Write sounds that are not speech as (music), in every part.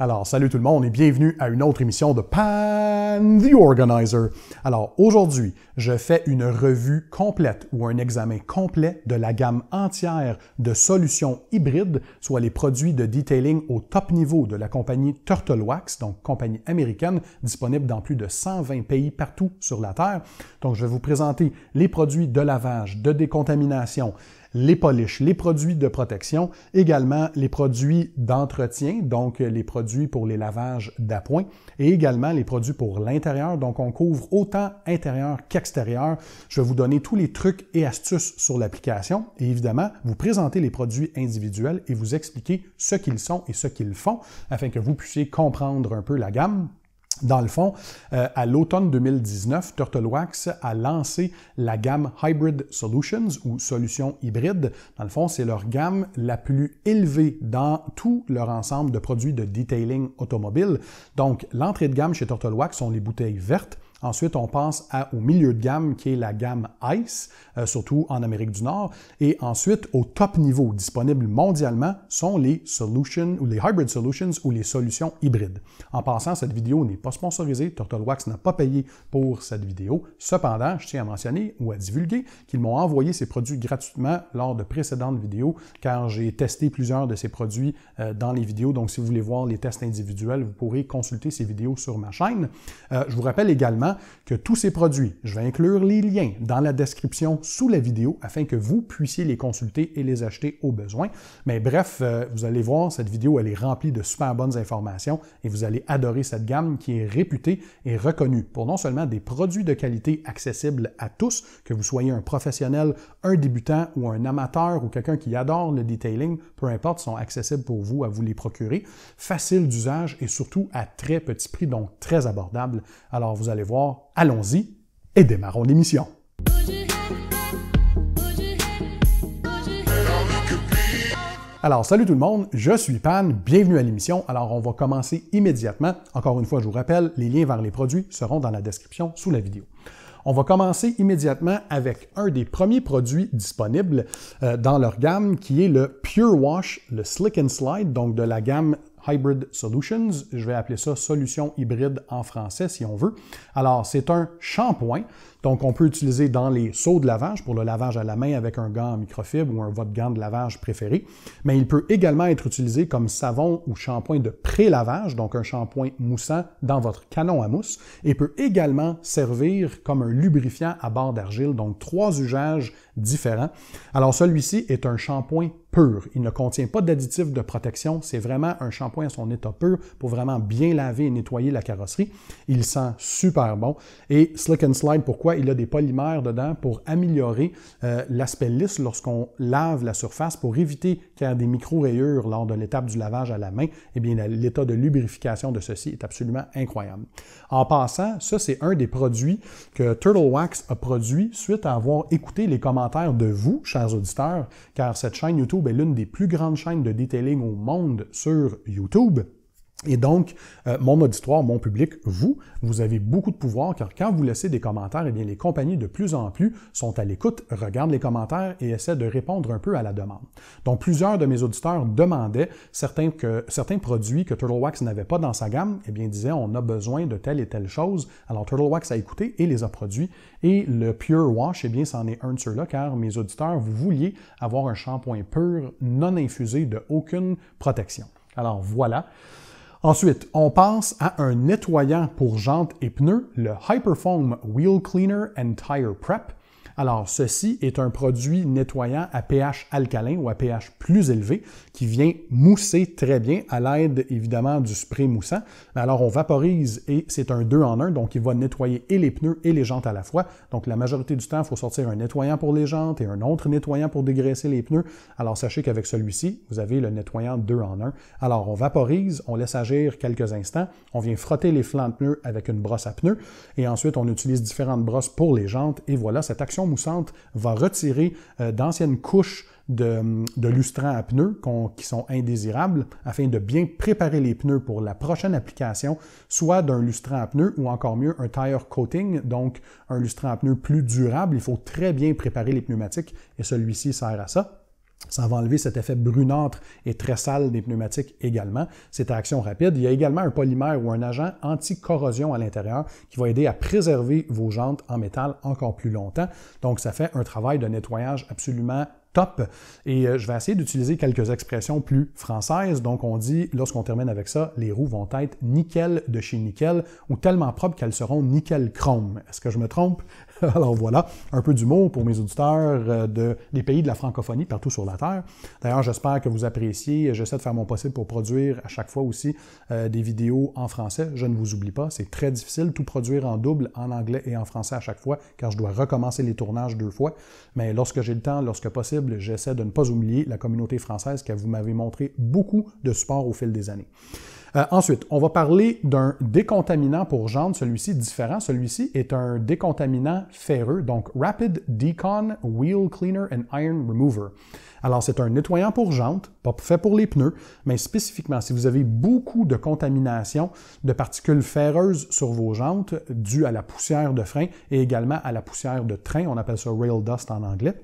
Alors, salut tout le monde et bienvenue à une autre émission de Pan the Organizer. Alors, aujourd'hui, je fais une revue complète ou un examen complet de la gamme entière de solutions hybrides, soit les produits de detailing au top niveau de la compagnie Turtle Wax, donc compagnie américaine, disponible dans plus de 120 pays partout sur la Terre. Donc, je vais vous présenter les produits de lavage, de décontamination, les polishes, les produits de protection, également les produits d'entretien, donc euh, les produits pour les lavages d'appoint, et également les produits pour l'intérieur. Donc on couvre autant intérieur qu'extérieur. Je vais vous donner tous les trucs et astuces sur l'application et évidemment vous présenter les produits individuels et vous expliquer ce qu'ils sont et ce qu'ils font afin que vous puissiez comprendre un peu la gamme dans le fond, euh, à l'automne 2019, Turtle Wax a lancé la gamme Hybrid Solutions ou solutions hybrides. Dans le fond, c'est leur gamme la plus élevée dans tout leur ensemble de produits de detailing automobile. Donc, l'entrée de gamme chez Turtle Wax sont les bouteilles vertes Ensuite, on passe au milieu de gamme qui est la gamme ICE, euh, surtout en Amérique du Nord. Et ensuite, au top niveau disponible mondialement sont les solutions ou les hybrid solutions ou les solutions hybrides. En passant, cette vidéo n'est pas sponsorisée. Turtle Wax n'a pas payé pour cette vidéo. Cependant, je tiens à mentionner ou à divulguer qu'ils m'ont envoyé ces produits gratuitement lors de précédentes vidéos car j'ai testé plusieurs de ces produits euh, dans les vidéos. Donc, si vous voulez voir les tests individuels, vous pourrez consulter ces vidéos sur ma chaîne. Euh, je vous rappelle également que tous ces produits, je vais inclure les liens dans la description sous la vidéo afin que vous puissiez les consulter et les acheter au besoin. Mais bref, euh, vous allez voir, cette vidéo, elle est remplie de super bonnes informations et vous allez adorer cette gamme qui est réputée et reconnue pour non seulement des produits de qualité accessibles à tous, que vous soyez un professionnel, un débutant ou un amateur ou quelqu'un qui adore le detailing, peu importe, sont accessibles pour vous à vous les procurer, facile d'usage et surtout à très petit prix, donc très abordable. Alors vous allez voir, allons-y et démarrons l'émission. Alors, salut tout le monde, je suis Pan, bienvenue à l'émission. Alors, on va commencer immédiatement. Encore une fois, je vous rappelle, les liens vers les produits seront dans la description sous la vidéo. On va commencer immédiatement avec un des premiers produits disponibles euh, dans leur gamme qui est le Pure Wash, le Slick and Slide, donc de la gamme Hybrid Solutions. Je vais appeler ça solution hybride en français si on veut. Alors, c'est un shampoing donc, on peut utiliser dans les seaux de lavage pour le lavage à la main avec un gant microfibre ou un votre gant de lavage préféré, mais il peut également être utilisé comme savon ou shampoing de pré-lavage, donc un shampoing moussant dans votre canon à mousse, et peut également servir comme un lubrifiant à bord d'argile, donc trois usages différents. Alors, celui-ci est un shampoing pur. Il ne contient pas d'additif de protection. C'est vraiment un shampoing à son état pur pour vraiment bien laver et nettoyer la carrosserie. Il sent super bon. Et Slick and Slide, pourquoi? il a des polymères dedans pour améliorer euh, l'aspect lisse lorsqu'on lave la surface pour éviter qu'il y ait des micro-rayures lors de l'étape du lavage à la main. Eh bien, l'état de lubrification de ceci est absolument incroyable. En passant, ça, c'est un des produits que Turtle Wax a produit suite à avoir écouté les commentaires de vous, chers auditeurs, car cette chaîne YouTube est l'une des plus grandes chaînes de detailing au monde sur YouTube. Et donc, euh, mon auditoire, mon public, vous, vous avez beaucoup de pouvoir car quand vous laissez des commentaires, eh bien, les compagnies de plus en plus sont à l'écoute, regardent les commentaires et essaient de répondre un peu à la demande. Donc, plusieurs de mes auditeurs demandaient certains, que, certains produits que Turtle Wax n'avait pas dans sa gamme, eh bien, disaient on a besoin de telle et telle chose. Alors, Turtle Wax a écouté et les a produits. Et le Pure Wash, eh bien, c'en est un de ceux-là car mes auditeurs, vous vouliez avoir un shampoing pur, non infusé de aucune protection. Alors, voilà. Ensuite, on passe à un nettoyant pour jantes et pneus, le Hyperfoam Wheel Cleaner and Tire Prep. Alors, ceci est un produit nettoyant à pH alcalin ou à pH plus élevé qui vient mousser très bien à l'aide évidemment du spray moussant. Alors on vaporise et c'est un 2 en 1, donc il va nettoyer et les pneus et les jantes à la fois. Donc la majorité du temps, il faut sortir un nettoyant pour les jantes et un autre nettoyant pour dégraisser les pneus. Alors sachez qu'avec celui-ci, vous avez le nettoyant 2 en 1. Alors on vaporise, on laisse agir quelques instants, on vient frotter les flancs de pneus avec une brosse à pneus et ensuite on utilise différentes brosses pour les jantes et voilà, cette action moussante va retirer euh, d'anciennes couches de, de lustrants à pneus qui sont indésirables afin de bien préparer les pneus pour la prochaine application, soit d'un lustrant à pneus ou encore mieux un tire coating, donc un lustrant à pneus plus durable. Il faut très bien préparer les pneumatiques et celui-ci sert à ça. Ça va enlever cet effet brunâtre et très sale des pneumatiques également. C'est action rapide. Il y a également un polymère ou un agent anti-corrosion à l'intérieur qui va aider à préserver vos jantes en métal encore plus longtemps. Donc, ça fait un travail de nettoyage absolument top. Et euh, je vais essayer d'utiliser quelques expressions plus françaises. Donc, on dit, lorsqu'on termine avec ça, les roues vont être nickel de chez nickel ou tellement propres qu'elles seront nickel chrome. Est-ce que je me trompe? (laughs) Alors voilà, un peu d'humour pour mes auditeurs euh, des pays de la francophonie partout sur la Terre. D'ailleurs, j'espère que vous appréciez. J'essaie de faire mon possible pour produire à chaque fois aussi euh, des vidéos en français. Je ne vous oublie pas, c'est très difficile tout produire en double, en anglais et en français à chaque fois, car je dois recommencer les tournages deux fois. Mais lorsque j'ai le temps, lorsque possible, j'essaie de ne pas oublier la communauté française, qui vous m'avez montré beaucoup de support au fil des années. Euh, ensuite, on va parler d'un décontaminant pour jantes, celui-ci différent. Celui-ci est un décontaminant ferreux, donc Rapid Decon Wheel Cleaner and Iron Remover. Alors, c'est un nettoyant pour jantes, pas fait pour les pneus, mais spécifiquement, si vous avez beaucoup de contamination de particules ferreuses sur vos jantes, dues à la poussière de frein et également à la poussière de train, on appelle ça rail dust en anglais,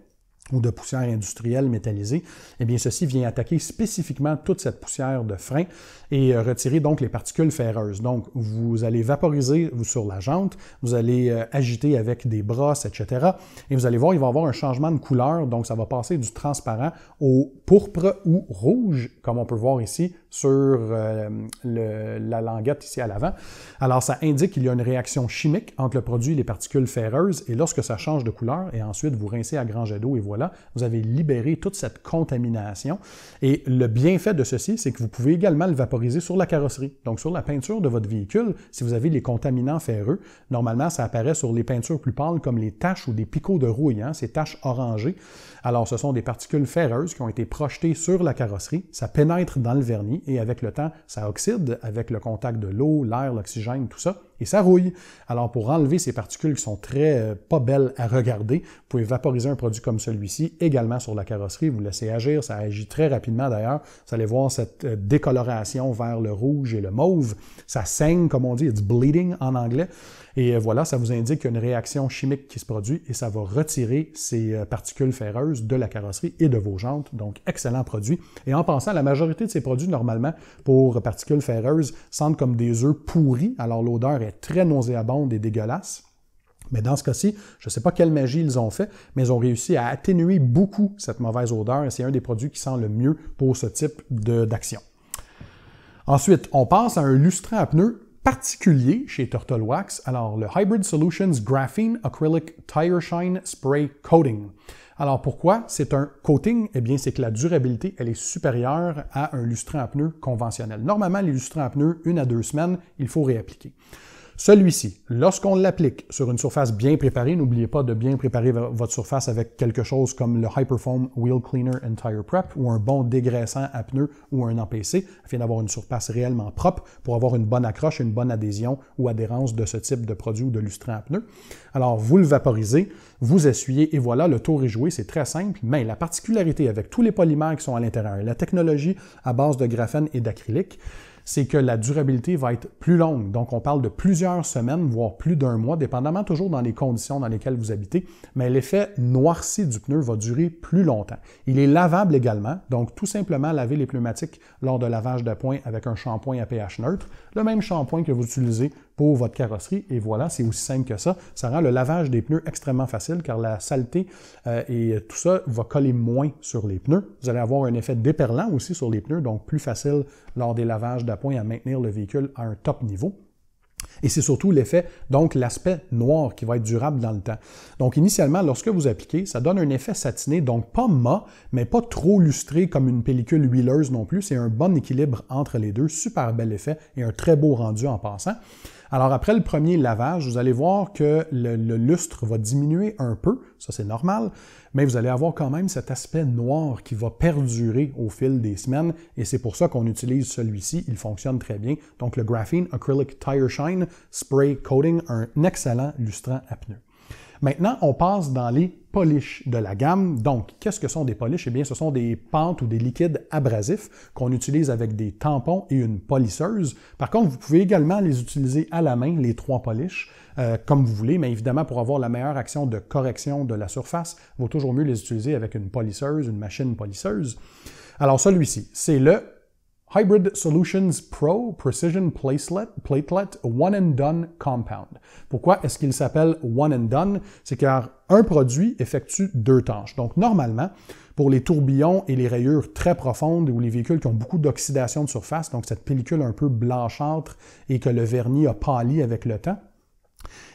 ou de poussière industrielle métallisée, eh bien ceci vient attaquer spécifiquement toute cette poussière de frein et euh, retirer donc les particules ferreuses. Donc, vous allez vaporiser sur la jante, vous allez euh, agiter avec des brosses, etc. Et vous allez voir, il va y avoir un changement de couleur, donc ça va passer du transparent au pourpre ou rouge, comme on peut voir ici sur euh, la languette ici à l'avant. Alors, ça indique qu'il y a une réaction chimique entre le produit et les particules ferreuses, et lorsque ça change de couleur, et ensuite vous rincez à grand jet d'eau, et voilà, vous avez libéré toute cette contamination. Et le bienfait de ceci, c'est que vous pouvez également le vaporiser sur la carrosserie, donc sur la peinture de votre véhicule. Si vous avez les contaminants ferreux, normalement, ça apparaît sur les peintures plus pâles comme les taches ou des picots de rouille, hein, ces taches orangées. Alors, ce sont des particules ferreuses qui ont été projetées sur la carrosserie. Ça pénètre dans le vernis et avec le temps, ça oxyde avec le contact de l'eau, l'air, l'oxygène, tout ça et ça rouille. Alors pour enlever ces particules qui sont très euh, pas belles à regarder, vous pouvez vaporiser un produit comme celui-ci également sur la carrosserie, vous laissez agir, ça agit très rapidement d'ailleurs. Vous allez voir cette euh, décoloration vers le rouge et le mauve, ça saigne comme on dit, it's bleeding en anglais. Et euh, voilà, ça vous indique qu'il y a une réaction chimique qui se produit et ça va retirer ces euh, particules ferreuses de la carrosserie et de vos jantes. Donc, excellent produit. Et en pensant, la majorité de ces produits, normalement, pour particules ferreuses, sentent comme des œufs pourris. Alors, l'odeur est très nauséabonde et dégueulasse. Mais dans ce cas-ci, je ne sais pas quelle magie ils ont fait, mais ils ont réussi à atténuer beaucoup cette mauvaise odeur et c'est un des produits qui sent le mieux pour ce type d'action. Ensuite, on passe à un lustrant à pneus particulier chez Turtle Wax. Alors, le Hybrid Solutions Graphene Acrylic Tire Shine Spray Coating. Alors pourquoi c'est un coating? Eh bien, c'est que la durabilité, elle est supérieure à un lustrant à pneus conventionnel. Normalement, les lustrants à pneus, une à deux semaines, il faut réappliquer. Celui-ci, lorsqu'on l'applique sur une surface bien préparée, n'oubliez pas de bien préparer votre surface avec quelque chose comme le Hyperfoam Wheel Cleaner and Tire Prep ou un bon dégraissant à pneus ou un APC afin d'avoir une surface réellement propre pour avoir une bonne accroche, une bonne adhésion ou adhérence de ce type de produit ou de lustrant à pneus. Alors, vous le vaporisez, vous essuyez et voilà, le tour est joué, c'est très simple, mais la particularité avec tous les polymères qui sont à l'intérieur, la technologie à base de graphène et d'acrylique, c'est que la durabilité va être plus longue. Donc, on parle de plusieurs semaines, voire plus d'un mois, dépendamment toujours dans les conditions dans lesquelles vous habitez, mais l'effet noirci du pneu va durer plus longtemps. Il est lavable également, donc tout simplement laver les pneumatiques lors de lavage de points avec un shampoing à pH neutre, le même shampoing que vous utilisez pour votre carrosserie. Et voilà, c'est aussi simple que ça. Ça rend le lavage des pneus extrêmement facile car la saleté euh, et euh, tout ça va coller moins sur les pneus. Vous allez avoir un effet déperlant aussi sur les pneus, donc plus facile lors des lavages d'appoint à maintenir le véhicule à un top niveau. Et c'est surtout l'effet, donc l'aspect noir qui va être durable dans le temps. Donc initialement, lorsque vous appliquez, ça donne un effet satiné, donc pas mat, mais pas trop lustré comme une pellicule huileuse non plus. C'est un bon équilibre entre les deux, super bel effet et un très beau rendu en passant. Alors après le premier lavage, vous allez voir que le, lustre va diminuer un peu, ça c'est normal, mais vous allez avoir quand même cet aspect noir qui va perdurer au fil des semaines et c'est pour ça qu'on utilise celui-ci, il fonctionne très bien. Donc le Graphene Acrylic Tire Shine Spray Coating, un excellent lustrant à pneus. Maintenant, on passe dans les polish de la gamme. Donc, qu'est-ce que sont des polish? Eh bien, ce sont des pentes ou des liquides abrasifs qu'on utilise avec des tampons et une polisseuse. Par contre, vous pouvez également les utiliser à la main, les trois polish, euh, comme vous voulez, mais évidemment, pour avoir la meilleure action de correction de la surface, il vaut toujours mieux les utiliser avec une polisseuse, une machine polisseuse. Alors, celui-ci, c'est le Hybrid Solutions Pro Precision Placelet, Platelet One and Done Compound. Pourquoi est-ce qu'il s'appelle One and Done? C'est car un produit effectue deux tâches. Donc normalement, pour les tourbillons et les rayures très profondes ou les véhicules qui ont beaucoup d'oxydation de surface, donc cette pellicule un peu blanchâtre et que le vernis a pâli avec le temps,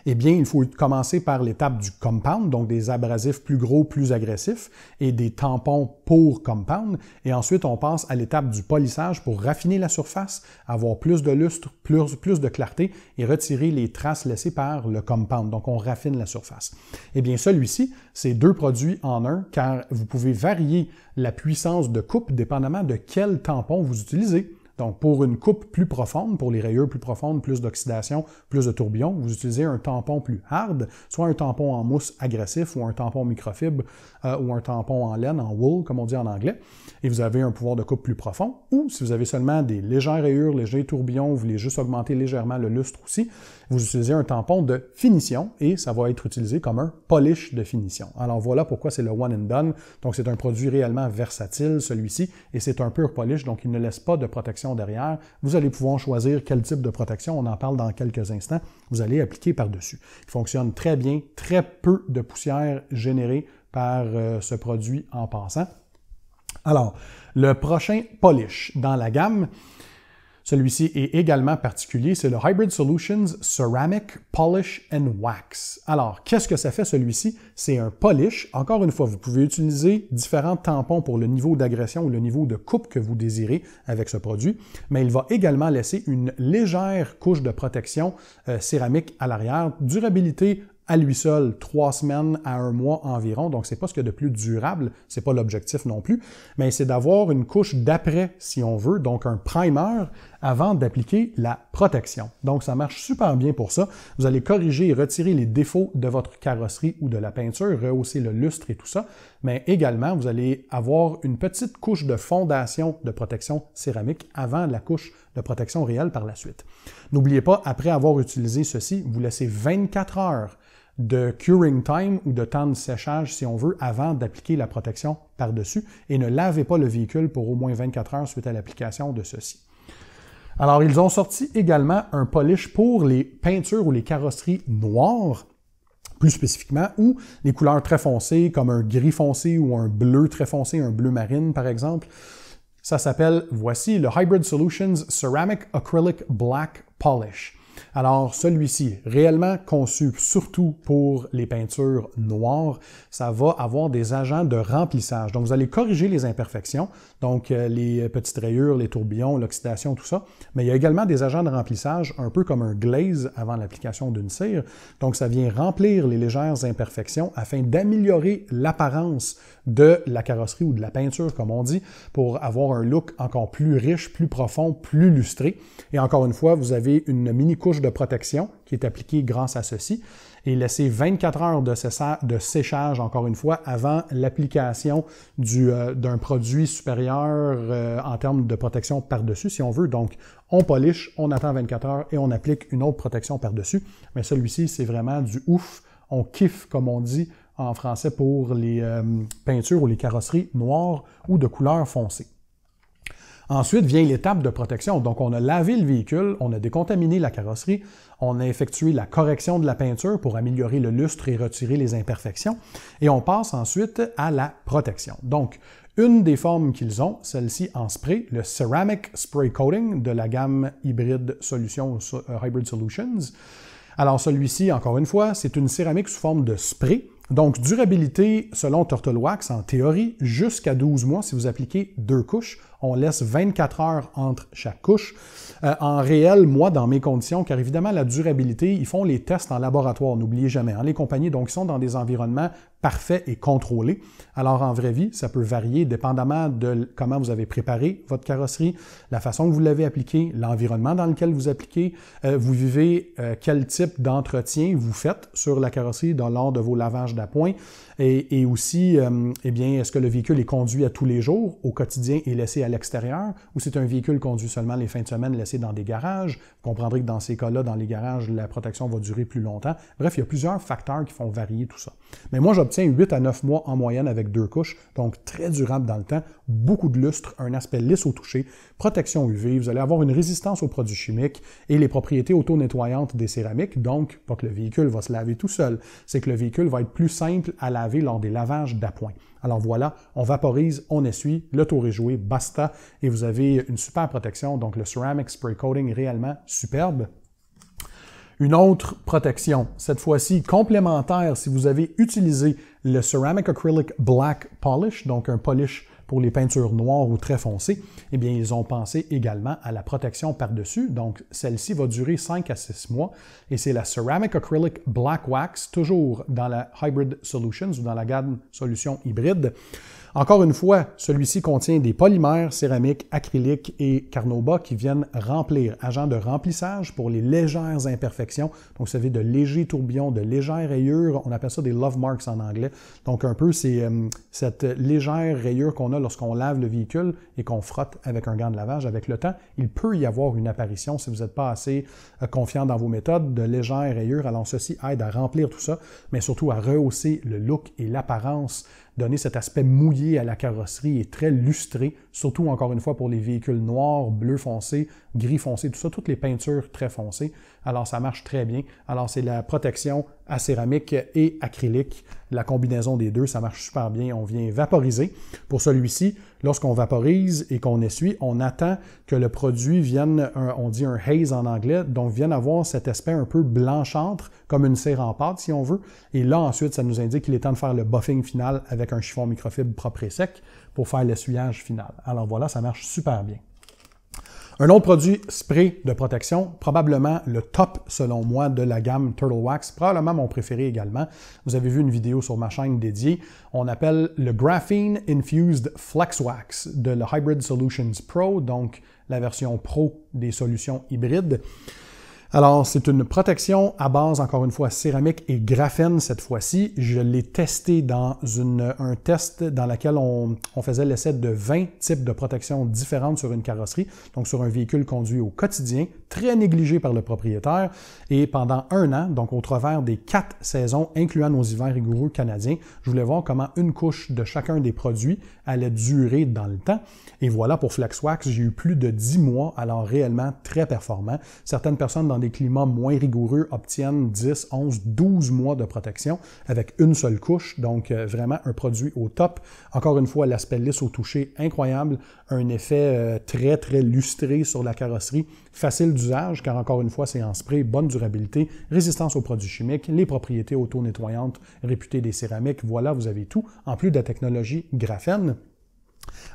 eh bien, il faut commencer par l'étape du compound, donc des abrasifs plus gros, plus agressifs, et des tampons pour compound. Et ensuite, on passe à l'étape du polissage pour raffiner la surface, avoir plus de lustre, plus, plus de clarté et retirer les traces laissées par le compound. Donc, on raffine la surface. Eh bien, celui-ci, c'est deux produits en un, car vous pouvez varier la puissance de coupe dépendamment de quel tampon vous utilisez donc, pour une coupe plus profonde, pour les rayures plus profondes, plus d'oxydation, plus de tourbillons, vous utilisez un tampon plus hard, soit un tampon en mousse agressif ou un tampon microfibre euh, ou un tampon en laine, en wool, comme on dit en anglais, et vous avez un pouvoir de coupe plus profond. Ou si vous avez seulement des légères rayures, légers tourbillons, vous voulez juste augmenter légèrement le lustre aussi, vous utilisez un tampon de finition et ça va être utilisé comme un polish de finition. Alors voilà pourquoi c'est le one and done. Donc c'est un produit réellement versatile, celui-ci, et c'est un pur polish, donc il ne laisse pas de protection derrière. Vous allez pouvoir choisir quel type de protection, on en parle dans quelques instants, vous allez appliquer par-dessus. Il fonctionne très bien, très peu de poussière générée par euh, ce produit en passant. Alors, le prochain polish dans la gamme, celui-ci est également particulier, c'est le Hybrid Solutions Ceramic Polish and Wax. Alors, qu'est-ce que ça fait celui-ci? C'est un polish. Encore une fois, vous pouvez utiliser différents tampons pour le niveau d'agression ou le niveau de coupe que vous désirez avec ce produit, mais il va également laisser une légère couche de protection euh, céramique à l'arrière, durabilité à lui seul trois semaines à un mois environ. Donc, c'est pas ce qu'il y a de plus durable, c'est pas l'objectif non plus, mais c'est d'avoir une couche d'après, si on veut, donc un primer avant d'appliquer la protection. Donc, ça marche super bien pour ça. Vous allez corriger et retirer les défauts de votre carrosserie ou de la peinture, rehausser le lustre et tout ça, mais également, vous allez avoir une petite couche de fondation de protection céramique avant la couche de protection réelle par la suite. N'oubliez pas, après avoir utilisé ceci, vous laissez 24 heures de curing time ou de temps de séchage, si on veut, avant d'appliquer la protection par-dessus et ne lavez pas le véhicule pour au moins 24 heures suite à l'application de ceci. Alors, ils ont sorti également un polish pour les peintures ou les carrosseries noires, plus spécifiquement, ou les couleurs très foncées, comme un gris foncé ou un bleu très foncé, un bleu marine par exemple. Ça s'appelle, voici, le Hybrid Solutions Ceramic Acrylic Black Polish. Alors celui-ci, réellement conçu surtout pour les peintures noires, ça va avoir des agents de remplissage. Donc vous allez corriger les imperfections, donc euh, les petites rayures, les tourbillons, l'oxydation, tout ça. Mais il y a également des agents de remplissage, un peu comme un glaze avant l'application d'une cire. Donc ça vient remplir les légères imperfections afin d'améliorer l'apparence de la carrosserie ou de la peinture, comme on dit, pour avoir un look encore plus riche, plus profond, plus lustré. Et encore une fois, vous avez une mini coupe de protection qui est appliquée grâce à ceci et laisser 24 heures de, séchage, encore une fois, avant l'application euh, d'un produit supérieur euh, en termes de protection par-dessus, si on veut. Donc, on polish, on attend 24 heures et on applique une autre protection par-dessus. Mais celui-ci, c'est vraiment du ouf. On kiffe, comme on dit en français, pour les euh, peintures ou les carrosseries noires ou de couleur foncée. Ensuite vient l'étape de protection. Donc, on a lavé le véhicule, on a décontaminé la carrosserie, on a effectué la correction de la peinture pour améliorer le lustre et retirer les imperfections. Et on passe ensuite à la protection. Donc, une des formes qu'ils ont, celle-ci en spray, le Ceramic Spray Coating de la gamme euh, Hybrid Solutions, Alors celui-ci, encore une fois, c'est une céramique sous forme de spray. Donc durabilité selon Turtle Wax en théorie jusqu'à 12 mois si vous appliquez deux couches. On laisse 24 heures entre chaque couche. Euh, en réel, moi, dans mes conditions, car évidemment, la durabilité, ils font les tests en laboratoire, n'oubliez jamais. Hein, les compagnies, donc, sont dans des environnements parfaits et contrôlés. Alors, en vraie vie, ça peut varier dépendamment de comment vous avez préparé votre carrosserie, la façon que vous l'avez appliquée, l'environnement dans lequel vous appliquez, euh, vous vivez euh, quel type d'entretien vous faites sur la carrosserie dans l'ordre de vos lavages d'appoint. Et, et aussi, euh, eh bien, est-ce que le véhicule est conduit à tous les jours, au quotidien et laissé à l'extérieur, ou c'est un véhicule conduit seulement les fins de semaine, laissé dans des garages? Vous comprendrez que dans ces cas-là, dans les garages, la protection va durer plus longtemps. Bref, il y a plusieurs facteurs qui font varier tout ça. Mais moi, j'obtiens 8 à 9 mois en moyenne avec deux couches, donc très durable dans le temps, beaucoup de lustre, un aspect lisse au toucher, protection UV, vous allez avoir une résistance aux produits chimiques et les propriétés auto-nettoyantes des céramiques, donc pas que le véhicule va se laver tout seul, c'est que le véhicule va être plus simple à laver lors des lavages d'appoint. Alors voilà, on vaporise, on essuie, le tour est joué, basta, et vous avez une super protection. Donc le Ceramic Spray Coating réellement superbe. Une autre protection, cette fois-ci complémentaire si vous avez utilisé le Ceramic Acrylic Black Polish, donc un polish pour les peintures noires ou très foncées, eh bien, ils ont pensé également à la protection par-dessus. Donc, celle-ci va durer 5 à 6 mois et c'est la Ceramic Acrylic Black Wax, toujours dans la Hybrid Solutions ou dans la gamme Solution Hybride. Encore une fois, celui-ci contient des polymères céramiques, acryliques et carnauba qui viennent remplir, agents de remplissage pour les légères imperfections. Donc, vous savez, de légers tourbillons, de légères rayures, on appelle ça des love marks en anglais. Donc, un peu, c'est euh, cette légère rayure qu'on a lorsqu'on lave le véhicule et qu'on frotte avec un gant de lavage avec le temps. Il peut y avoir une apparition si vous n'êtes pas assez euh, confiant dans vos méthodes de légères rayures. Alors, ceci aide à remplir tout ça, mais surtout à rehausser le look et l'apparence, donner cet aspect mouillé à la carrosserie est très lustré, Surtout, encore une fois, pour les véhicules noirs, bleu foncé, gris foncé, tout ça, toutes les peintures très foncées. Alors, ça marche très bien. Alors, c'est la protection à céramique et acrylique. La combinaison des deux, ça marche super bien. On vient vaporiser. Pour celui-ci, lorsqu'on vaporise et qu'on essuie, on attend que le produit vienne, on dit un haze en anglais, donc vienne avoir cet aspect un peu blanchâtre, comme une serre en pâte si on veut. Et là, ensuite, ça nous indique qu'il est temps de faire le buffing final avec un chiffon microfibre propre et sec pour faire l'essuyage final. Alors voilà, ça marche super bien. Un autre produit spray de protection, probablement le top selon moi de la gamme Turtle Wax, probablement mon préféré également. Vous avez vu une vidéo sur ma chaîne dédiée. On appelle le Graphene Infused Flex Wax de la Hybrid Solutions Pro, donc la version pro des solutions hybrides. Alors, c'est une protection à base, encore une fois, céramique et graphène cette fois-ci. Je l'ai testé dans une, un test dans lequel on, on faisait l'essai de 20 types de protections différentes sur une carrosserie, donc sur un véhicule conduit au quotidien, très négligé par le propriétaire. Et pendant un an, donc au travers des quatre saisons, incluant nos hivers rigoureux canadiens, je voulais voir comment une couche de chacun des produits allait durer dans le temps. Et voilà, pour Flexwax, j'ai eu plus de 10 mois, alors réellement très performant. Certaines personnes des climats moins rigoureux obtiennent 10, 11, 12 mois de protection avec une seule couche. Donc, euh, vraiment un produit au top. Encore une fois, l'aspect lisse au toucher, incroyable. Un effet euh, très, très lustré sur la carrosserie. Facile d'usage, car encore une fois, c'est en spray, bonne durabilité, résistance aux produits chimiques, les propriétés auto-nettoyantes réputées des céramiques. Voilà, vous avez tout, en plus de la technologie graphène.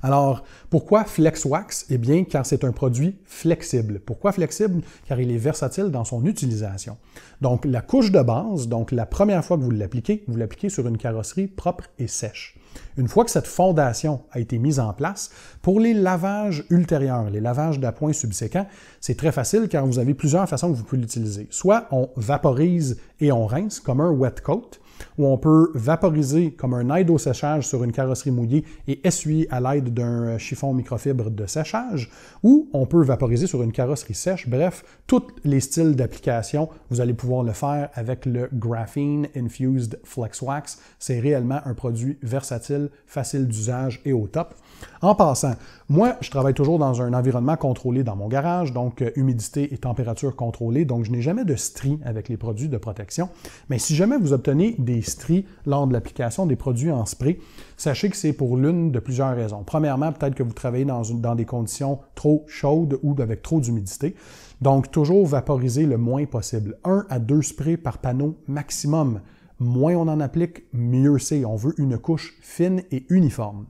Alors, pourquoi Flex Wax? Eh bien, car c'est un produit flexible. Pourquoi flexible? Car il est versatile dans son utilisation. Donc, la couche de base, donc la première fois que vous l'appliquez, vous l'appliquez sur une carrosserie propre et sèche. Une fois que cette fondation a été mise en place, pour les lavages ultérieurs, les lavages d'appoint subséquents, c'est très facile car vous avez plusieurs façons que vous pouvez l'utiliser. Soit on vaporise et on rince comme un wet coat, où on peut vaporiser comme un aide au séchage sur une carrosserie mouillée et essuyer à l'aide d'un euh, chiffon microfibre de séchage, ou on peut vaporiser sur une carrosserie sèche. Bref, tous les styles d'application, vous allez pouvoir le faire avec le Graphene Infused Flex Wax. C'est réellement un produit versatile, facile d'usage et au top. En passant, moi, je travaille toujours dans un environnement contrôlé dans mon garage, donc euh, humidité et température contrôlée, donc je n'ai jamais de stri avec les produits de protection. Mais si jamais vous obtenez des stries lors de l'application des produits en spray, sachez que c'est pour l'une de plusieurs raisons. Premièrement, peut-être que vous travaillez dans, dans des conditions trop chaudes ou avec trop d'humidité. Donc, toujours vaporiser le moins possible. Un à deux sprays par panneau maximum. Moins on en applique, mieux c'est. On veut une couche fine et uniforme.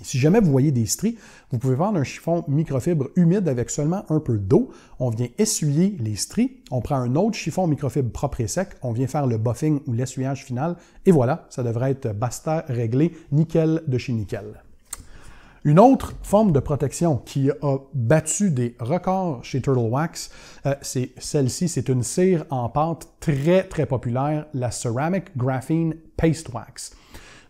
Si jamais vous voyez des stries, vous pouvez prendre un chiffon microfibre humide avec seulement un peu d'eau. On vient essuyer les stries. On prend un autre chiffon microfibre propre et sec. On vient faire le buffing ou l'essuyage final. Et voilà, ça devrait être basta, réglé, nickel de chez nickel. Une autre forme de protection qui a battu des records chez Turtle Wax, euh, c'est celle-ci. C'est une cire en pâte très, très populaire, la Ceramic Graphene Paste Wax.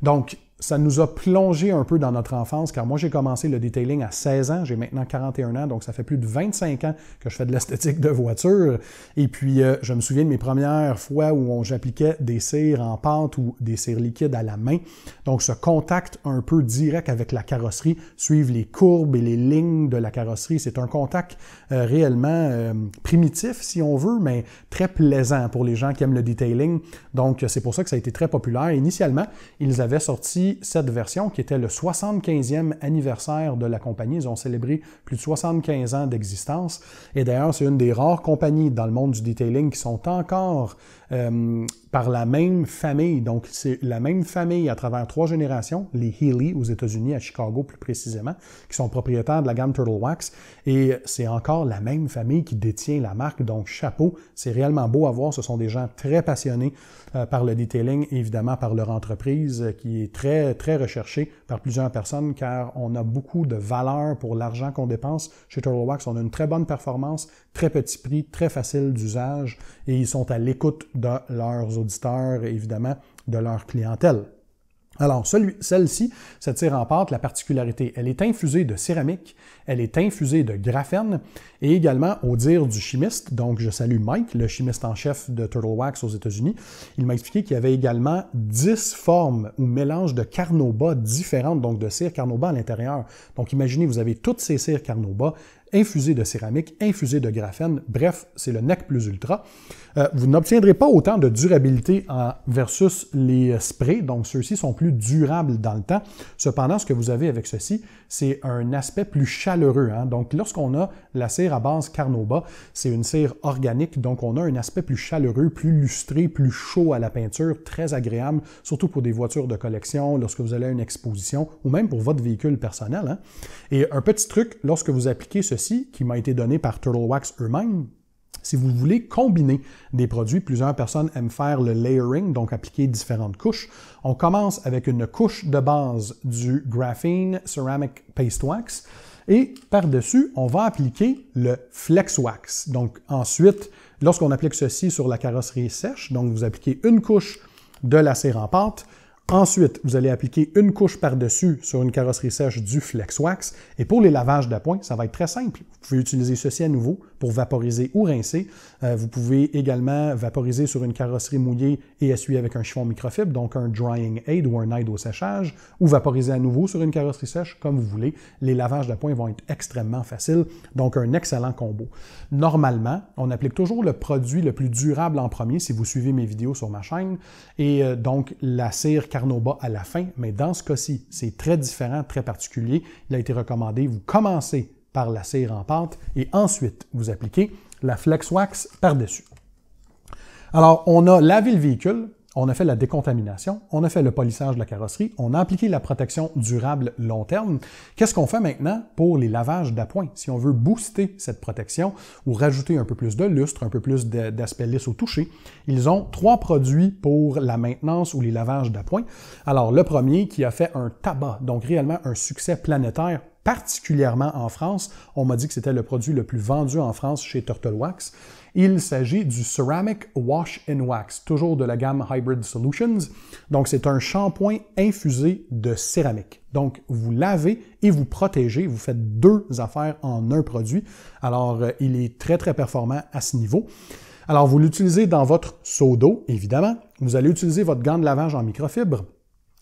Donc, ça nous a plongé un peu dans notre enfance, car moi j'ai commencé le detailing à 16 ans, j'ai maintenant 41 ans, donc ça fait plus de 25 ans que je fais de l'esthétique de voiture. Et puis euh, je me souviens de mes premières fois où j'appliquais des cires en pâte ou des cires liquides à la main. Donc ce contact un peu direct avec la carrosserie, suivre les courbes et les lignes de la carrosserie, c'est un contact euh, réellement euh, primitif si on veut, mais très plaisant pour les gens qui aiment le detailing. Donc c'est pour ça que ça a été très populaire. Initialement, ils avaient sorti cette version qui était le 75e anniversaire de la compagnie. Ils ont célébré plus de 75 ans d'existence. Et d'ailleurs, c'est une des rares compagnies dans le monde du detailing qui sont encore euh, par la même famille. Donc, c'est la même famille à travers trois générations, les Healy aux États-Unis, à Chicago plus précisément, qui sont propriétaires de la gamme Turtle Wax. Et c'est encore la même famille qui détient la marque. Donc, chapeau, c'est réellement beau à voir. Ce sont des gens très passionnés euh, par le detailing, évidemment par leur entreprise, euh, qui est très, très recherchée par plusieurs personnes, car on a beaucoup de valeur pour l'argent qu'on dépense. Chez Turtle Wax, on a une très bonne performance, très petit prix, très facile d'usage et ils sont à l'écoute de leurs auditeurs et évidemment de leur clientèle. Alors, celle-ci, cette cire en pâte, la particularité, elle est infusée de céramique, elle est infusée de graphène et également, au dire du chimiste, donc je salue Mike, le chimiste en chef de Turtle Wax aux États-Unis, il m'a expliqué qu'il y avait également 10 formes ou mélanges de carnauba différentes, donc de cire carnauba à l'intérieur. Donc, imaginez, vous avez toutes ces cires carnauba infusé de céramique, infusé de graphène, bref, c'est le nec plus ultra. Euh, vous n'obtiendrez pas autant de durabilité en versus les euh, sprays, donc ceux-ci sont plus durables dans le temps. Cependant, ce que vous avez avec ceci, c'est un aspect plus chaleureux. Hein. Donc lorsqu'on a la cire à base Carnauba, c'est une cire organique, donc on a un aspect plus chaleureux, plus lustré, plus chaud à la peinture, très agréable, surtout pour des voitures de collection, lorsque vous allez à une exposition ou même pour votre véhicule personnel. Hein. Et un petit truc, lorsque vous appliquez ceci, qui m'a été donné par Turtle Wax eux-mêmes. Si vous voulez combiner des produits, plusieurs personnes aiment faire le layering, donc appliquer différentes couches. On commence avec une couche de base du Graphene Ceramic Paste Wax et par-dessus, on va appliquer le Flex Wax. Donc ensuite, lorsqu'on applique ceci sur la carrosserie sèche, donc vous appliquez une couche de la pâte, Ensuite, vous allez appliquer une couche par-dessus sur une carrosserie sèche du Flex Wax. Et pour les lavages d'appoint, ça va être très simple. Vous pouvez utiliser ceci à nouveau, pour vaporiser ou rincer. Euh, vous pouvez également vaporiser sur une carrosserie mouillée et essuyer avec un chiffon microfibre, donc un drying aid ou un aide au séchage, ou vaporiser à nouveau sur une carrosserie sèche, comme vous voulez. Les lavages de poing vont être extrêmement faciles, donc un excellent combo. Normalement, on applique toujours le produit le plus durable en premier si vous suivez mes vidéos sur ma chaîne, et euh, donc la cire Carnauba à la fin, mais dans ce cas-ci, c'est très différent, très particulier. Il a été recommandé, vous commencez par la cire en et ensuite vous appliquez la flex wax par-dessus. Alors, on a lavé le véhicule, on a fait la décontamination, on a fait le polissage de la carrosserie, on a appliqué la protection durable long terme. Qu'est-ce qu'on fait maintenant pour les lavages d'appoint? Si on veut booster cette protection ou rajouter un peu plus de lustre, un peu plus d'aspect lisse au toucher, ils ont trois produits pour la maintenance ou les lavages d'appoint. Alors, le premier qui a fait un tabac, donc réellement un succès planétaire particulièrement en France. On m'a dit que c'était le produit le plus vendu en France chez Turtle Wax. Il s'agit du Ceramic Wash Wax, toujours de la gamme Hybrid Solutions. Donc, c'est un shampoing infusé de céramique. Donc, vous lavez et vous protégez. Vous faites deux affaires en un produit. Alors, euh, il est très, très performant à ce niveau. Alors, vous l'utilisez dans votre seau d'eau, évidemment. Vous allez utiliser votre gant de lavage en microfibre.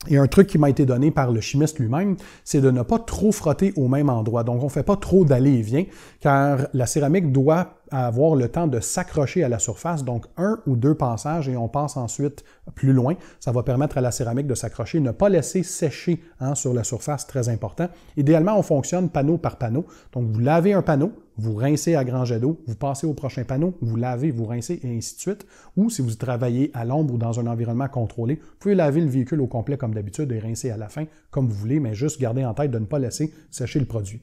Et un truc qui m'a été donné par le chimiste lui-même, c'est de ne pas trop frotter au même endroit. Donc, on ne fait pas trop d'aller et vient, car la céramique doit avoir le temps de s'accrocher à la surface, donc un ou deux passages, et on passe ensuite plus loin. Ça va permettre à la céramique de s'accrocher, ne pas laisser sécher hein, sur la surface, très important. Idéalement, on fonctionne panneau par panneau. Donc, vous lavez un panneau, vous rincez à grand jet d'eau, vous passez au prochain panneau, vous lavez, vous rincez et ainsi de suite. Ou si vous travaillez à l'ombre ou dans un environnement contrôlé, vous pouvez laver le véhicule au complet comme d'habitude et rincer à la fin comme vous voulez, mais juste garder en tête de ne pas laisser sécher le produit.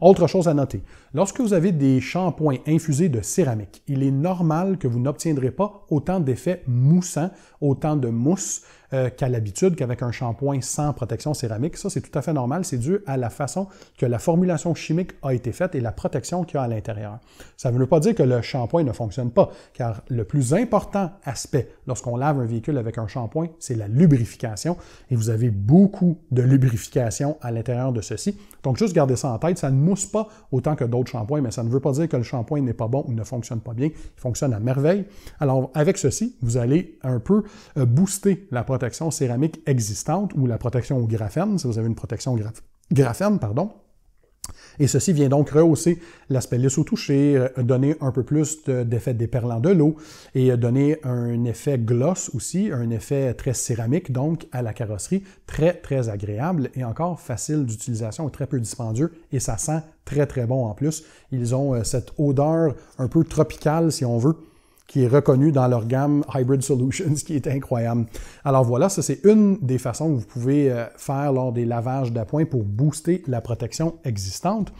Autre chose à noter, lorsque vous avez des shampoings infusés de céramique, il est normal que vous n'obtiendrez pas autant d'effets moussants, autant de mousse euh, qu'à l'habitude, qu'avec un shampoing sans protection céramique. Ça, c'est tout à fait normal. C'est dû à la façon que la formulation chimique a été faite et la protection qu'il y a à l'intérieur. Ça ne veut pas dire que le shampoing ne fonctionne pas, car le plus important aspect lorsqu'on lave un véhicule avec un shampoing, c'est la lubrification. Et vous avez beaucoup de lubrification à l'intérieur de ceci. Donc, juste garder ça en tête, ça ne pas autant que d'autres shampoings, mais ça ne veut pas dire que le shampoing n'est pas bon ou ne fonctionne pas bien. Il fonctionne à merveille. Alors, avec ceci, vous allez un peu euh, booster la protection céramique existante ou la protection au graphène, si vous avez une protection graphène, pardon, et ceci vient donc rehausser l'aspect lisse au toucher, euh, donner un peu plus d'effet déperlant de l'eau et euh, donner un effet gloss aussi, un effet très céramique donc à la carrosserie, très très agréable et encore facile d'utilisation très peu dispendieux et ça sent très très bon en plus. Ils ont euh, cette odeur un peu tropicale si on veut qui est reconnu dans leur gamme Hybrid Solutions, qui est incroyable. Alors voilà, ça c'est une des façons que vous pouvez euh, faire lors des lavages d'appoint pour booster la protection existante.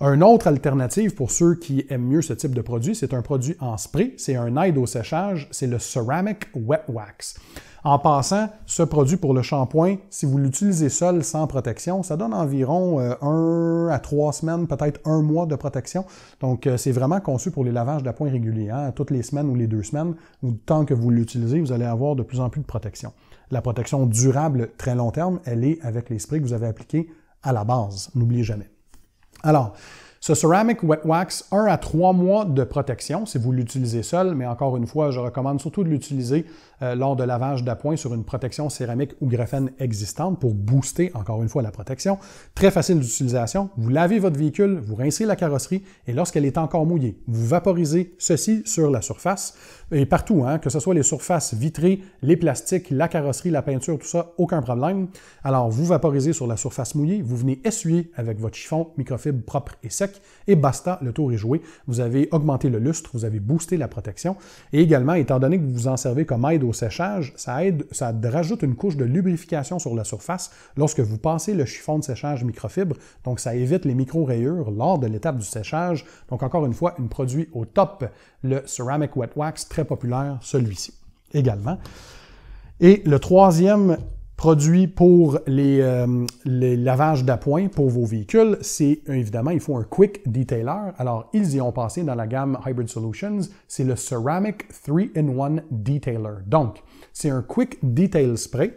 Une autre alternative pour ceux qui aiment mieux ce type de produit, c'est un produit en spray, c'est un aide au séchage, c'est le Ceramic Wet Wax. En passant, ce produit pour le shampoing, si vous l'utilisez seul sans protection, ça donne environ 1 euh, un à trois semaines, peut-être un mois de protection. Donc, euh, c'est vraiment conçu pour les lavages d'appoint réguliers. Hein. Toutes les semaines ou les deux semaines, ou tant que vous l'utilisez, vous allez avoir de plus en plus de protection. La protection durable très long terme, elle est avec l'esprit que vous avez appliqué à la base. N'oubliez jamais. Alors, ce Ceramic Wet Wax, 1 à 3 mois de protection si vous l'utilisez seul, mais encore une fois, je recommande surtout de l'utiliser euh, lors de lavage d'appoint sur une protection céramique ou graphène existante pour booster encore une fois la protection. Très facile d'utilisation. Vous lavez votre véhicule, vous rincez la carrosserie et lorsqu'elle est encore mouillée, vous vaporisez ceci sur la surface et partout, hein, que ce soit les surfaces vitrées, les plastiques, la carrosserie, la peinture, tout ça, aucun problème. Alors, vous vaporisez sur la surface mouillée, vous venez essuyer avec votre chiffon microfibre propre et sec, et basta, le tour est joué. Vous avez augmenté le lustre, vous avez boosté la protection, et également, étant donné que vous vous en servez comme aide au séchage, ça aide, ça rajoute une couche de lubrification sur la surface lorsque vous passez le chiffon de séchage microfibre, donc ça évite les micro-rayures lors de l'étape du séchage. Donc, encore une fois, un produit au top, le Ceramic Wet Wax, très populaire, celui-ci également. Et le troisième produit pour les, euh, les lavages d'appoint pour vos véhicules, c'est évidemment, il faut un quick detailer. Alors, ils y ont passé dans la gamme Hybrid Solutions, c'est le Ceramic 3-in-1 Detailer. Donc, c'est un quick detail spray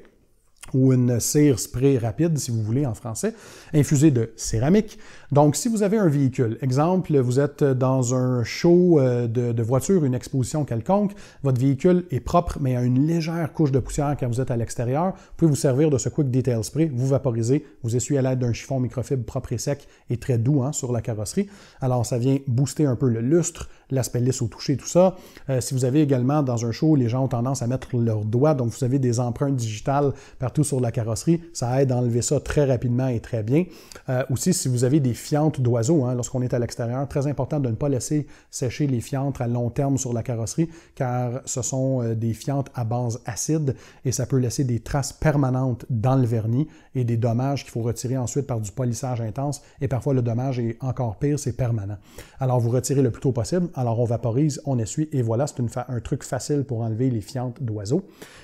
ou une cire spray rapide, si vous voulez, en français, infusée de céramique. Donc, si vous avez un véhicule, exemple, vous êtes dans un show euh, de, voiture, une exposition quelconque, votre véhicule est propre, mais a une légère couche de poussière quand vous êtes à l'extérieur, vous pouvez vous servir de ce Quick Detail Spray, vous vaporisez, vous essuyez à l'aide d'un chiffon microfibre propre et sec et très doux hein, sur la carrosserie. Alors, ça vient booster un peu le lustre, l'aspect lisse au toucher, tout ça. Euh, si vous avez également dans un show, les gens ont tendance à mettre leurs doigts, donc vous avez des empreintes digitales partout sur la carrosserie, ça aide à enlever ça très rapidement et très bien. Euh, aussi, si vous avez des fientes d'oiseaux, hein, lorsqu'on est à l'extérieur, très important de ne pas laisser sécher les fientes à long terme sur la carrosserie, car ce sont euh, des fientes à base acide et ça peut laisser des traces permanentes dans le vernis et des dommages qu'il faut retirer ensuite par du polissage intense et parfois le dommage est encore pire, c'est permanent. Alors vous retirez le plus tôt possible. Alors on vaporise, on essuie et voilà, c'est un truc facile pour enlever les fientes d'oiseaux.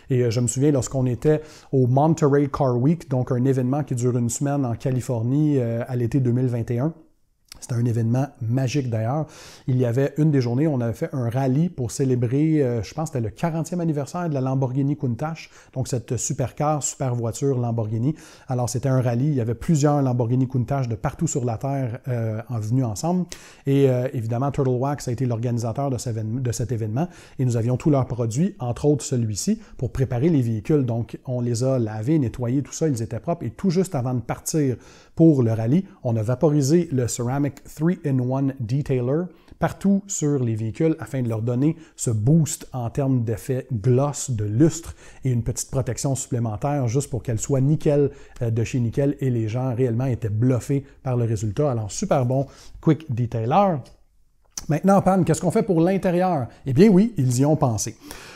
Et euh, je me souviens lorsqu'on était au Monterey Car Week, donc un événement qui dure une semaine en Californie euh, à l'été 2021. C'était un événement magique d'ailleurs. Il y avait une des journées, on avait fait un rallye pour célébrer, euh, je pense, c'était le 40e anniversaire de la Lamborghini Countach, donc cette super car, super voiture Lamborghini. Alors c'était un rallye, il y avait plusieurs Lamborghini Countach de partout sur la Terre euh, en venus ensemble. Et euh, évidemment, Turtle Wax a été l'organisateur de cet événement et nous avions tous leurs produits, entre autres celui-ci, pour préparer les véhicules. Donc on les a lavés, nettoyés, tout ça, ils étaient propres et tout juste avant de partir pour le rallye, on a vaporisé le Ceramic 3-in-1 Detailer partout sur les véhicules afin de leur donner ce boost en termes d'effet gloss, de lustre et une petite protection supplémentaire juste pour qu'elle soit nickel euh, de chez nickel et les gens réellement étaient bluffés par le résultat. Alors super bon Quick Detailer. Maintenant, Pan, qu'est-ce qu'on fait pour l'intérieur? Eh bien oui, ils y ont pensé.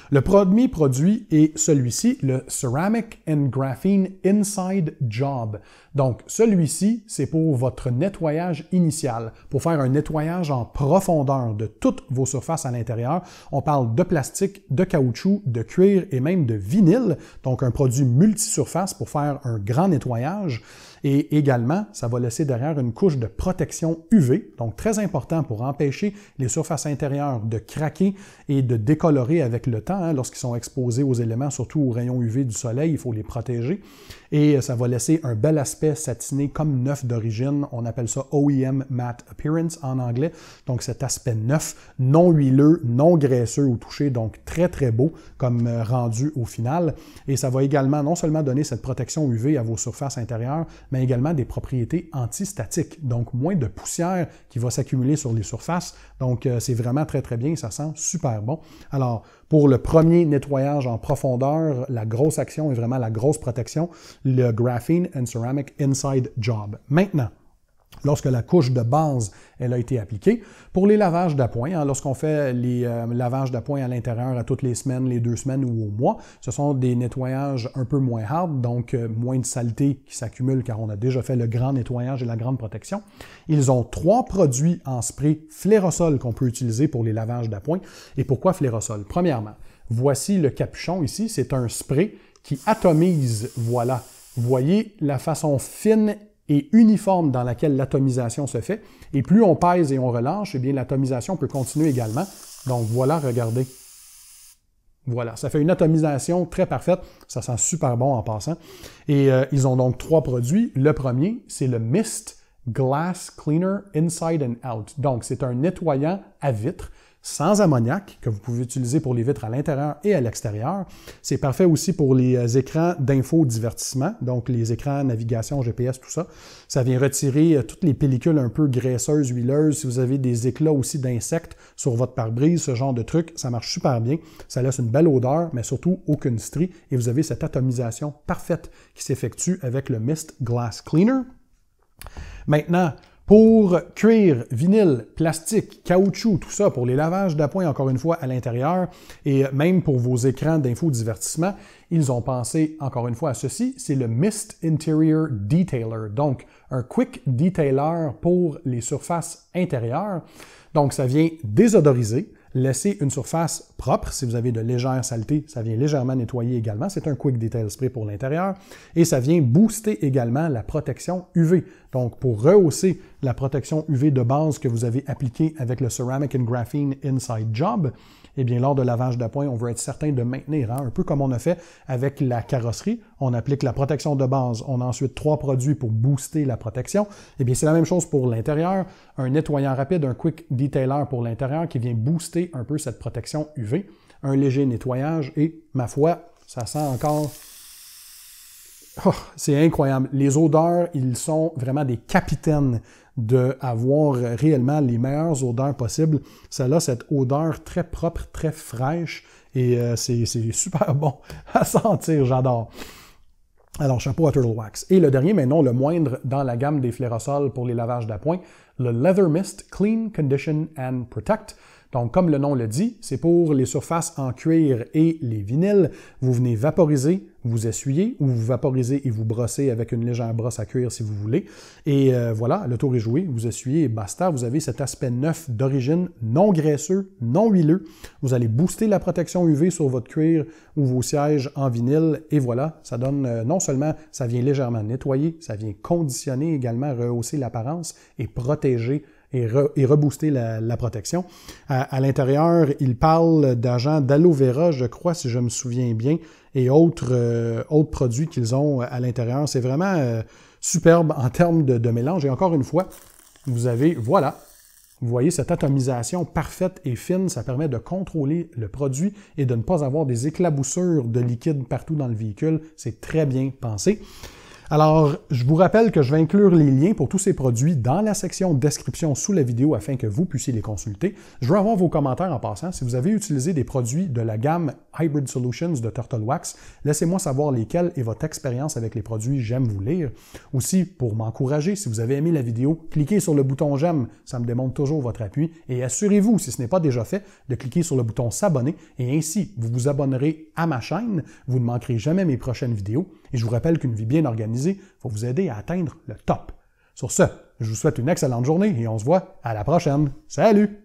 Le premier produit est celui-ci, le Ceramic and Graphene Inside Job. Donc, celui-ci, c'est pour votre nettoyage initial, pour faire un nettoyage en profondeur de toutes vos surfaces à l'intérieur. On parle de plastique, de caoutchouc, de cuir et même de vinyle, donc un produit multisurface pour faire un grand nettoyage. Et également, ça va laisser derrière une couche de protection UV, donc très important pour empêcher les surfaces intérieures de craquer et de décolorer avec le temps. Hein. Lorsqu'ils sont exposés aux éléments, surtout aux rayons UV du soleil, il faut les protéger. Et euh, ça va laisser un bel aspect satiné comme neuf d'origine. On appelle ça OEM Matte Appearance en anglais. Donc cet aspect neuf, non huileux, non graisseux au toucher, donc très très beau comme euh, rendu au final. Et ça va également non seulement donner cette protection UV à vos surfaces intérieures, mais également des propriétés antistatiques, donc moins de poussière qui va s'accumuler sur les surfaces. Donc, euh, c'est vraiment très, très bien, ça sent super bon. Alors, pour le premier nettoyage en profondeur, la grosse action est vraiment la grosse protection, le Graphene and Ceramic Inside Job. Maintenant, lorsque la couche de base elle a été appliquée. Pour les lavages d'appoint, hein, lorsqu'on fait les euh, lavages d'appoint à l'intérieur à toutes les semaines, les deux semaines ou au mois, ce sont des nettoyages un peu moins hard, donc euh, moins de saleté qui s'accumule car on a déjà fait le grand nettoyage et la grande protection. Ils ont trois produits en spray flérosol qu'on peut utiliser pour les lavages d'appoint. Et pourquoi flérosol? Premièrement, voici le capuchon ici, c'est un spray qui atomise, voilà. Voyez la façon fine et uniforme dans laquelle l'atomisation se fait. Et plus on pèse et on relâche, eh bien l'atomisation peut continuer également. Donc voilà, regardez. Voilà, ça fait une atomisation très parfaite. Ça sent super bon en passant. Et euh, ils ont donc trois produits. Le premier, c'est le Mist Glass Cleaner Inside and Out. Donc c'est un nettoyant à vitre sans ammoniac que vous pouvez utiliser pour les vitres à l'intérieur et à l'extérieur. C'est parfait aussi pour les euh, écrans d'infodivertissement, donc les écrans navigation, GPS, tout ça. Ça vient retirer euh, toutes les pellicules un peu graisseuses, huileuses. Si vous avez des éclats aussi d'insectes sur votre pare-brise, ce genre de truc, ça marche super bien. Ça laisse une belle odeur, mais surtout aucune strie. Et vous avez cette atomisation parfaite qui s'effectue avec le Mist Glass Cleaner. Maintenant, pour cuir, vinyle, plastique, caoutchouc, tout ça, pour les lavages d'appoint, encore une fois, à l'intérieur, et même pour vos écrans d'infodivertissement, ils ont pensé, encore une fois, à ceci, c'est le Mist Interior Detailer, donc un quick detailer pour les surfaces intérieures. Donc, ça vient désodoriser, Laissez une surface propre. Si vous avez de légères saletés, ça vient légèrement nettoyer également. C'est un quick detail spray pour l'intérieur et ça vient booster également la protection UV. Donc, pour rehausser la protection UV de base que vous avez appliquée avec le Ceramic and Graphene Inside Job, eh bien, lors de lavage de points, on veut être certain de maintenir, hein. un peu comme on a fait avec la carrosserie. On applique la protection de base. On a ensuite trois produits pour booster la protection. Eh bien, c'est la même chose pour l'intérieur. Un nettoyant rapide, un quick detailer pour l'intérieur qui vient booster un peu cette protection UV. Un léger nettoyage et, ma foi, ça sent encore Oh, c'est incroyable. Les odeurs, ils sont vraiment des capitaines d'avoir réellement les meilleures odeurs possibles. Ça a cette odeur très propre, très fraîche et euh, c'est super (laughs) bon à sentir, j'adore. Alors, chapeau à Turtle Wax. Et le dernier, mais non le moindre dans la gamme des flérosols pour les lavages d'appoint, le Leather Mist Clean, Condition and Protect. Donc, comme le nom le dit, c'est pour les surfaces en cuir et les vinyles. Vous venez vaporiser, vous essuyez ou vous vaporisez et vous brossez avec une légère brosse à cuir si vous voulez. Et euh, voilà, le tour est joué, vous essuyez et basta, vous avez cet aspect neuf d'origine non graisseux, non huileux. Vous allez booster la protection UV sur votre cuir ou vos sièges en vinyle et voilà, ça donne euh, non seulement ça vient légèrement nettoyer, ça vient conditionner également, rehausser l'apparence et protéger et, rebooster la, protection. À, l'intérieur, il parle d'agents d'aloe vera, je crois, si je me souviens bien, et autres, euh, autres produits qu'ils ont à l'intérieur. C'est vraiment euh, superbe en termes de, de mélange. Et encore une fois, vous avez, voilà, vous voyez cette atomisation parfaite et fine, ça permet de contrôler le produit et de ne pas avoir des éclaboussures de liquide partout dans le véhicule. C'est très bien pensé. Alors, je vous rappelle que je vais inclure les liens pour tous ces produits dans la section description sous la vidéo afin que vous puissiez les consulter. Je veux avoir vos commentaires en passant. Si vous avez utilisé des produits de la gamme Hybrid Solutions de Turtle Wax, laissez-moi savoir lesquels et votre expérience avec les produits. J'aime vous lire. Aussi, pour m'encourager, si vous avez aimé la vidéo, cliquez sur le bouton j'aime. Ça me démontre toujours votre appui. Et assurez-vous, si ce n'est pas déjà fait, de cliquer sur le bouton s'abonner. Et ainsi, vous vous abonnerez à ma chaîne. Vous ne manquerez jamais mes prochaines vidéos. Et je vous rappelle qu'une vie bien organisée va vous aider à atteindre le top. Sur ce, je vous souhaite une excellente journée et on se voit à la prochaine. Salut!